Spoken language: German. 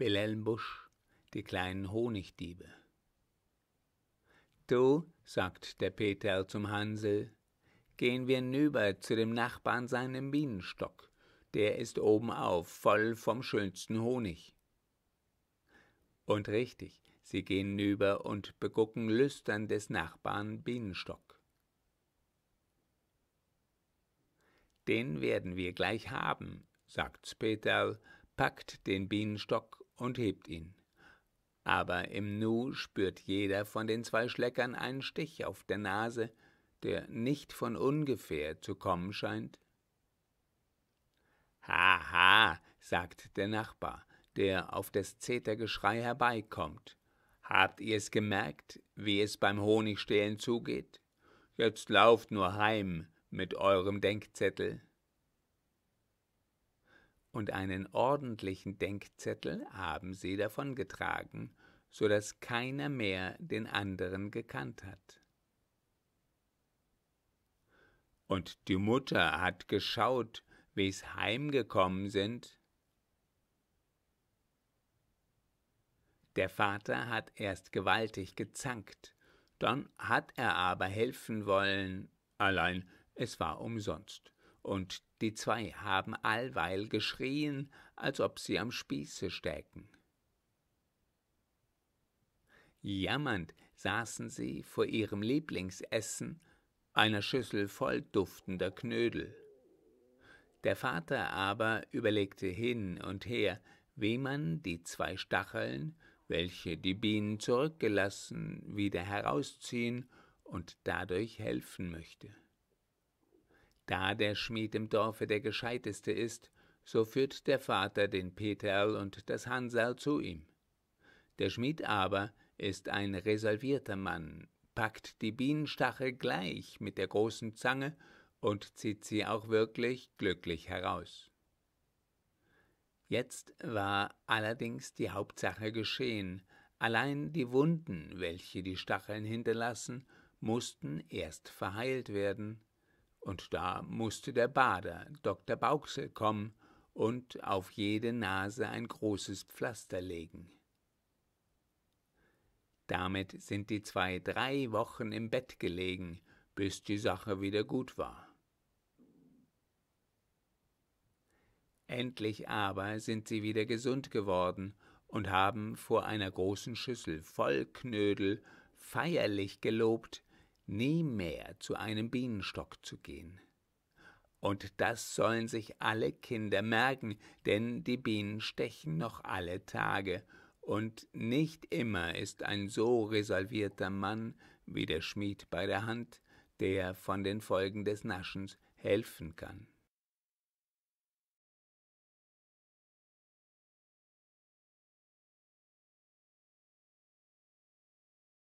Wilhelm Busch, die kleinen Honigdiebe. Du, sagt der Peter zum Hansel, gehen wir nüber zu dem Nachbarn seinem Bienenstock, der ist obenauf voll vom schönsten Honig. Und richtig, sie gehen nüber und begucken lüstern des Nachbarn Bienenstock. Den werden wir gleich haben, sagt's Peterl, packt den Bienenstock und hebt ihn. Aber im Nu spürt jeder von den zwei Schleckern einen Stich auf der Nase, der nicht von ungefähr zu kommen scheint. Haha, sagt der Nachbar, der auf das Zetergeschrei herbeikommt. Habt ihr's gemerkt, wie es beim Honigstehlen zugeht? Jetzt lauft nur heim mit eurem Denkzettel und einen ordentlichen Denkzettel haben sie davongetragen, so daß keiner mehr den anderen gekannt hat. Und die Mutter hat geschaut, wie's heimgekommen sind. Der Vater hat erst gewaltig gezankt, dann hat er aber helfen wollen, allein es war umsonst und die zwei haben allweil geschrien, als ob sie am Spieße stäken. Jammernd saßen sie vor ihrem Lieblingsessen, einer Schüssel voll duftender Knödel. Der Vater aber überlegte hin und her, wie man die zwei Stacheln, welche die Bienen zurückgelassen, wieder herausziehen und dadurch helfen möchte. Da der Schmied im Dorfe der gescheiteste ist, so führt der Vater den Peterl und das Hansal zu ihm. Der Schmied aber ist ein resolvierter Mann, packt die Bienenstachel gleich mit der großen Zange und zieht sie auch wirklich glücklich heraus. Jetzt war allerdings die Hauptsache geschehen, allein die Wunden, welche die Stacheln hinterlassen, mussten erst verheilt werden, und da musste der Bader, Dr. Bauxel, kommen und auf jede Nase ein großes Pflaster legen. Damit sind die zwei drei Wochen im Bett gelegen, bis die Sache wieder gut war. Endlich aber sind sie wieder gesund geworden und haben vor einer großen Schüssel voll Knödel feierlich gelobt, nie mehr zu einem Bienenstock zu gehen. Und das sollen sich alle Kinder merken, denn die Bienen stechen noch alle Tage, und nicht immer ist ein so resolvierter Mann wie der Schmied bei der Hand, der von den Folgen des Naschens helfen kann.